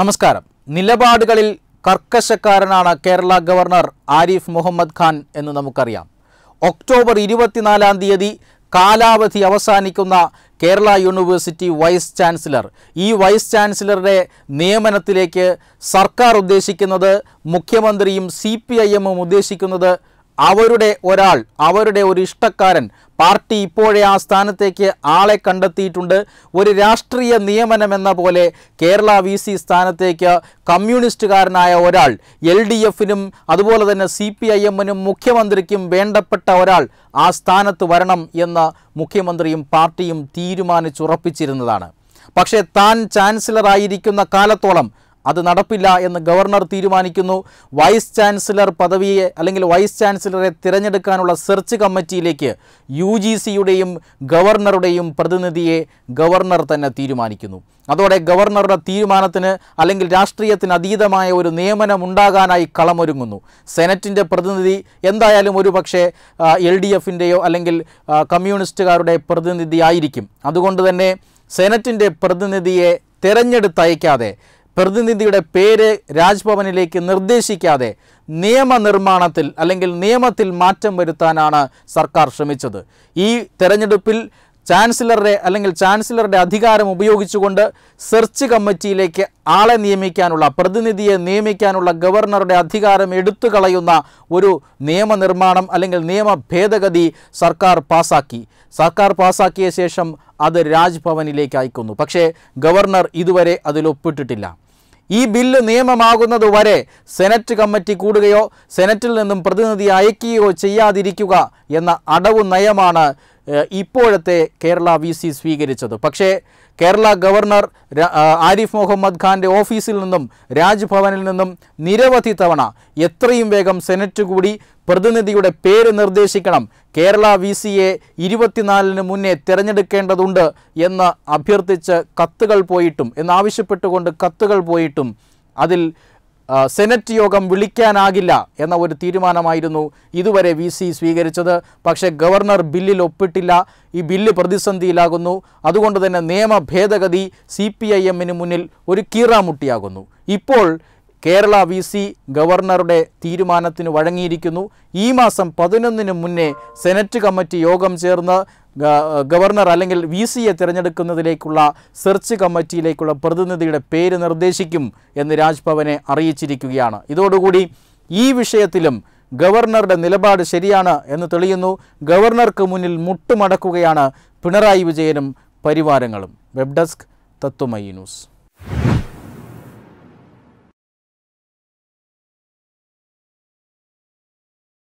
നമസ്കാരം നിലപാടുകളിൽ കർക്കശക്കാരനാണ് കേരള ഗവർണർ ആരിഫ് മുഹമ്മദ് ഖാൻ എന്ന് നമുക്കറിയാം ഒക്ടോബർ ഇരുപത്തിനാലാം തീയതി കാലാവധി അവസാനിക്കുന്ന കേരള യൂണിവേഴ്സിറ്റി വൈസ് ചാൻസലർ ഈ വൈസ് ചാൻസലറുടെ നിയമനത്തിലേക്ക് സർക്കാർ ഉദ്ദേശിക്കുന്നത് മുഖ്യമന്ത്രിയും സി ഉദ്ദേശിക്കുന്നത് അവരുടെ ഒരാൾ അവരുടെ ഒരു ഇഷ്ടക്കാരൻ പാർട്ടി ഇപ്പോഴേ ആ സ്ഥാനത്തേക്ക് ആളെ കണ്ടെത്തിയിട്ടുണ്ട് ഒരു രാഷ്ട്രീയ നിയമനമെന്ന പോലെ കേരള വി സി സ്ഥാനത്തേക്ക് കമ്മ്യൂണിസ്റ്റുകാരനായ ഒരാൾ എൽ ഡി എഫിനും അതുപോലെ തന്നെ സി പി ഐ എമ്മിനും മുഖ്യമന്ത്രിക്കും വേണ്ടപ്പെട്ട ഒരാൾ ആ സ്ഥാനത്ത് വരണം എന്ന് മുഖ്യമന്ത്രിയും പാർട്ടിയും തീരുമാനിച്ചുറപ്പിച്ചിരുന്നതാണ് പക്ഷേ താൻ ചാൻസലറായിരിക്കുന്ന കാലത്തോളം അത് നടപ്പില്ല എന്ന് ഗവർണർ തീരുമാനിക്കുന്നു വൈസ് ചാൻസലർ പദവിയെ അല്ലെങ്കിൽ വൈസ് ചാൻസലറെ തിരഞ്ഞെടുക്കാനുള്ള സെർച്ച് കമ്മിറ്റിയിലേക്ക് യു ജി സിയുടെയും ഗവർണറുടെയും പ്രതിനിധിയെ ഗവർണർ തന്നെ തീരുമാനിക്കുന്നു അതോടെ ഗവർണറുടെ തീരുമാനത്തിന് അല്ലെങ്കിൽ രാഷ്ട്രീയത്തിന് അതീതമായ ഒരു നിയമനം ഉണ്ടാകാനായി കളമൊരുങ്ങുന്നു സെനറ്റിൻ്റെ പ്രതിനിധി എന്തായാലും ഒരു പക്ഷേ എൽ ഡി എഫിൻ്റെയോ അല്ലെങ്കിൽ കമ്മ്യൂണിസ്റ്റുകാരുടെ പ്രതിനിധിയായിരിക്കും അതുകൊണ്ട് തന്നെ സെനറ്റിൻ്റെ പ്രതിനിധിയെ തിരഞ്ഞെടുത്തയക്കാതെ പ്രതിനിധിയുടെ പേര് രാജ്ഭവനിലേക്ക് നിർദ്ദേശിക്കാതെ നിയമനിർമ്മാണത്തിൽ അല്ലെങ്കിൽ നിയമത്തിൽ മാറ്റം വരുത്താനാണ് സർക്കാർ ശ്രമിച്ചത് ഈ തെരഞ്ഞെടുപ്പിൽ ചാൻസലറുടെ അല്ലെങ്കിൽ ചാൻസലറുടെ അധികാരം ഉപയോഗിച്ചുകൊണ്ട് സെർച്ച് കമ്മിറ്റിയിലേക്ക് ആളെ നിയമിക്കാനുള്ള പ്രതിനിധിയെ നിയമിക്കാനുള്ള ഗവർണറുടെ അധികാരം എടുത്തു കളയുന്ന ഒരു നിയമനിർമ്മാണം അല്ലെങ്കിൽ നിയമ ഭേദഗതി സർക്കാർ പാസാക്കി സർക്കാർ പാസാക്കിയ ശേഷം അത് രാജ്ഭവനിലേക്ക് അയക്കുന്നു പക്ഷേ ഗവർണർ ഇതുവരെ അതിലൊപ്പിട്ടിട്ടില്ല ഈ ബില്ല് നിയമമാകുന്നത് വരെ സെനറ്റ് കമ്മിറ്റി കൂടുകയോ സെനറ്റിൽ നിന്നും പ്രതിനിധി അയക്കുകയോ ചെയ്യാതിരിക്കുക എന്ന അടവു നയമാണ് ഇപ്പോഴത്തെ കേരള വി സി സ്വീകരിച്ചത് പക്ഷേ കേരള ഗവർണർ ആരിഫ് മുഹമ്മദ് ഖാൻ്റെ ഓഫീസിൽ നിന്നും രാജ്ഭവനിൽ നിന്നും നിരവധി തവണ എത്രയും വേഗം സെനറ്റ് കൂടി പ്രതിനിധിയുടെ പേര് നിർദ്ദേശിക്കണം കേരള വി സിയെ ഇരുപത്തിനാലിന് മുന്നേ തിരഞ്ഞെടുക്കേണ്ടതുണ്ട് എന്ന് അഭ്യർത്ഥിച്ച് കത്തുകൾ പോയിട്ടും എന്നാവശ്യപ്പെട്ടുകൊണ്ട് കത്തുകൾ പോയിട്ടും അതിൽ സെനറ്റ് യോഗം വിളിക്കാനാകില്ല എന്ന ഒരു തീരുമാനമായിരുന്നു ഇതുവരെ വി സി സ്വീകരിച്ചത് പക്ഷേ ഗവർണർ ബില്ലിൽ ഒപ്പിട്ടില്ല ഈ ബില്ല് പ്രതിസന്ധിയിലാകുന്നു അതുകൊണ്ട് തന്നെ നിയമ ഭേദഗതി സി പി ഐ എമ്മിന് മുന്നിൽ ഒരു കീറാമുട്ടിയാകുന്നു ഇപ്പോൾ കേരള വി സി ഗവർണറുടെ തീരുമാനത്തിന് വഴങ്ങിയിരിക്കുന്നു ഈ മാസം പതിനൊന്നിന് മുന്നേ സെനറ്റ് കമ്മിറ്റി യോഗം ചേർന്ന് ഗവർണർ അല്ലെങ്കിൽ വി സിയെ തിരഞ്ഞെടുക്കുന്നതിലേക്കുള്ള സെർച്ച് കമ്മിറ്റിയിലേക്കുള്ള പ്രതിനിധിയുടെ പേര് നിർദ്ദേശിക്കും എന്ന് രാജ്ഭവനെ അറിയിച്ചിരിക്കുകയാണ് ഇതോടുകൂടി ഈ വിഷയത്തിലും ഗവർണറുടെ നിലപാട് ശരിയാണ് എന്ന് തെളിയുന്നു ഗവർണർക്ക് മുന്നിൽ മുട്ടുമടക്കുകയാണ് പിണറായി വിജയനും പരിവാരങ്ങളും വെബ് ഡെസ്ക് തത്വമയി ന്യൂസ്